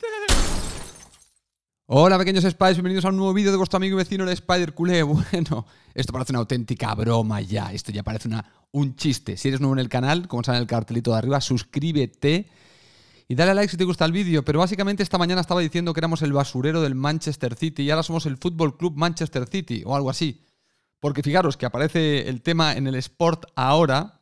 Hola pequeños Spiders, bienvenidos a un nuevo vídeo de vuestro amigo y vecino el Spider Culé. Bueno, esto parece una auténtica broma ya, esto ya parece una, un chiste. Si eres nuevo en el canal, como sale en el cartelito de arriba, suscríbete y dale a like si te gusta el vídeo. Pero básicamente esta mañana estaba diciendo que éramos el basurero del Manchester City y ahora somos el Fútbol Club Manchester City o algo así. Porque fijaros que aparece el tema en el Sport ahora,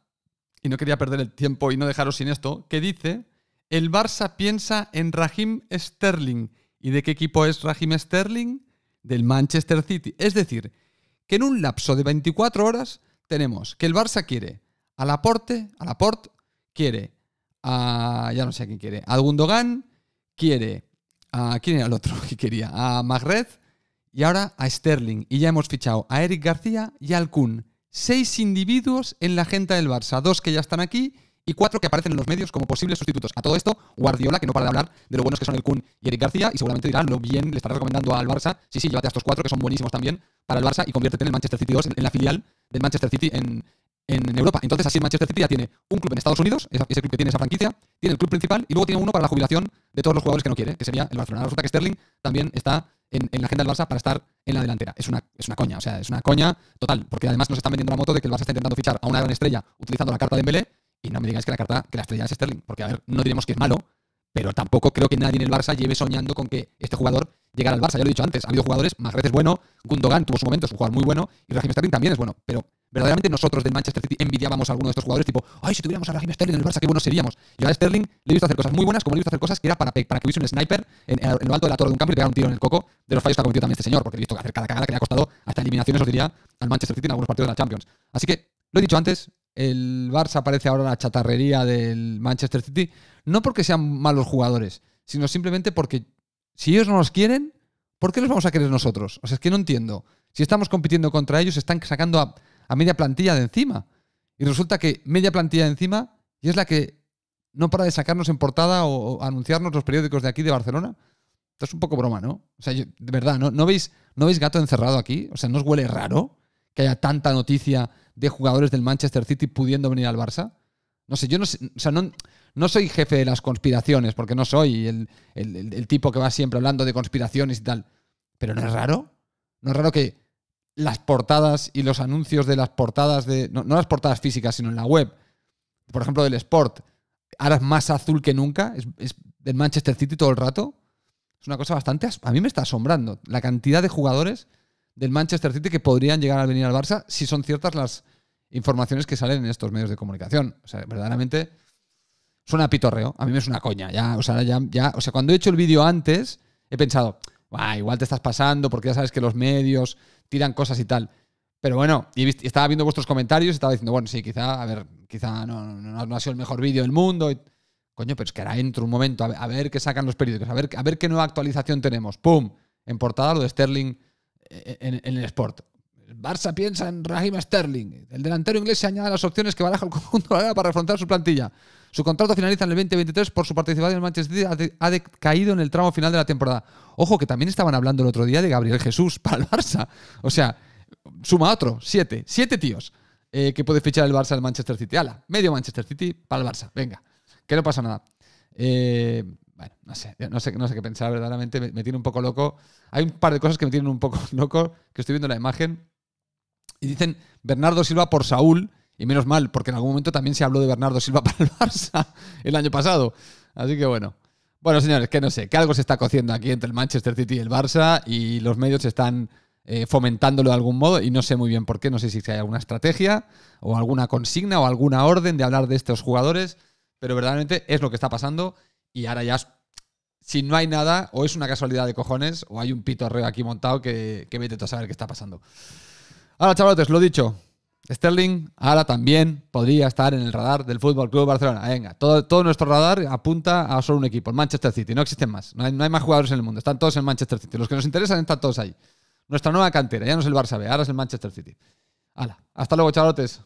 y no quería perder el tiempo y no dejaros sin esto, que dice el Barça piensa en Raheem Sterling. ¿Y de qué equipo es Raheem Sterling? Del Manchester City. Es decir, que en un lapso de 24 horas tenemos que el Barça quiere a Laporte, a Laporte, quiere a. ya no sé a quién quiere, a Gundogan, quiere a. ¿quién era el otro que quería? A Magred y ahora a Sterling. Y ya hemos fichado a Eric García y al Kun. Seis individuos en la agenda del Barça, dos que ya están aquí y cuatro que aparecen en los medios como posibles sustitutos. A todo esto, Guardiola, que no para de hablar de lo buenos que son el Kun y Eric García, y seguramente dirán lo bien le estará recomendando al Barça. Sí, sí, llévate a estos cuatro que son buenísimos también para el Barça y conviértete en el Manchester City 2, en, la filial del Manchester City en, Europa. Entonces, así el Manchester City ya tiene un club en Estados Unidos, ese club que tiene esa franquicia, tiene el club principal y luego tiene uno para la jubilación de todos los jugadores que no quiere, que sería el Barcelona. Resulta que Sterling también está en, la agenda del Barça para estar en la delantera. Es una, es una coña, o sea, es una coña total, porque además nos están vendiendo la moto de que el Barça está intentando fichar a una gran estrella utilizando la carta de Embelé y no me digáis que la carta, que la estrella es Sterling, porque a ver, no diremos que es malo, pero tampoco creo que nadie en el Barça lleve soñando con que este jugador llegara al Barça. Ya lo he dicho antes, ha habido jugadores, Más es bueno, Gundogan tuvo su momento, es un jugador muy bueno, y Raheem Sterling también es bueno, pero verdaderamente nosotros del Manchester City envidiábamos a alguno de estos jugadores, tipo, ay, si tuviéramos a Raheem Sterling en el Barça, qué buenos seríamos. Yo a Sterling le he visto hacer cosas muy buenas, como le he visto hacer cosas que era para, para que hubiese un sniper en, el lo alto de la torre de un campo y pegar un tiro en el coco de los fallos que ha cometido también este señor, porque he visto hacer cada cagada que le ha costado hasta eliminaciones, os diría, al Manchester City en algunos partidos de la Champions. Así que, lo he dicho antes, el Barça aparece ahora la chatarrería del Manchester City, no porque sean malos jugadores, sino simplemente porque si ellos no nos quieren, ¿por qué los vamos a querer nosotros? O sea, es que no entiendo. Si estamos compitiendo contra ellos, están sacando a, media plantilla de encima. Y resulta que media plantilla de encima y es la que no para de sacarnos en portada o, anunciarnos los periódicos de aquí de Barcelona. Esto es un poco broma, ¿no? O sea, de verdad, ¿no, veis, ¿no veis gato encerrado aquí? O sea, ¿no os huele raro que haya tanta noticia de jugadores del Manchester City pudiendo venir al Barça? No sé, yo no, sé, o sea, no, soy jefe de las conspiraciones, porque no soy el, tipo que va siempre hablando de conspiraciones y tal. Pero no es raro. No es raro que las portadas y los anuncios de las portadas de. No, las portadas físicas, sino en la web. Por ejemplo, del Sport. Ahora es más azul que nunca. Es, es del Manchester City todo el rato. Es una cosa bastante. A mí me está asombrando la cantidad de jugadores del Manchester City que podrían llegar a venir al Barça si son ciertas las, informaciones que salen en estos medios de comunicación. O sea, verdaderamente suena a pitorreo. A mí me es una coña. Ya, o, sea, ya, ya, o sea, cuando he hecho el vídeo antes, he pensado, igual te estás pasando porque ya sabes que los medios tiran cosas y tal. Pero bueno, y estaba viendo vuestros comentarios y estaba diciendo, bueno, sí, quizá, a ver, quizá no, ha sido el mejor vídeo del mundo. coño, pero es que ahora entro un momento a ver, qué sacan los periódicos, a ver, a ver qué nueva actualización tenemos. ¡Pum! En portada lo de Sterling eh, en, en el Sport. Barça piensa en Raheem Sterling. El delantero inglés se añade a las opciones que baraja el conjunto para afrontar su plantilla. Su contrato finaliza en el 2023 por su participación en el Manchester City. Ha, caído en el tramo final de la temporada. Ojo, que también estaban hablando el otro día de Gabriel Jesús para el Barça. O sea, suma otro, siete. Siete tíos eh, que puede fichar el Barça al Manchester City. Ala, medio Manchester City para el Barça. Venga, que no pasa nada. Eh, bueno, no sé, no sé, no sé qué pensar, verdaderamente me, me, tiene un poco loco. Hay un par de cosas que me tienen un poco loco, que estoy viendo la imagen y dicen Bernardo Silva por Saúl, y menos mal, porque en algún momento también se habló de Bernardo Silva para el Barça el año pasado. Así que bueno. Bueno, señores, que no sé, que algo se está cociendo aquí entre el Manchester City y el Barça y los medios están eh, fomentándolo de algún modo y no sé muy bien por qué, no sé si hay alguna estrategia o alguna consigna o alguna orden de hablar de estos jugadores, pero verdaderamente es lo que está pasando y ahora ya si no hay nada, o es una casualidad de cojones, o hay un pito arreo aquí montado que, que vete a saber qué está pasando. Ahora, chavalotes, lo dicho. Sterling ahora también podría estar en el radar del Fútbol Club Barcelona. Venga, todo, nuestro radar apunta a solo un equipo, el Manchester City. No existen más. No hay, más jugadores en el mundo. Están todos en Manchester City. Los que nos interesan están todos ahí. Nuestra nueva cantera. Ya no es el Barça B, ahora es el Manchester City. Hala. Hasta luego, chavalotes.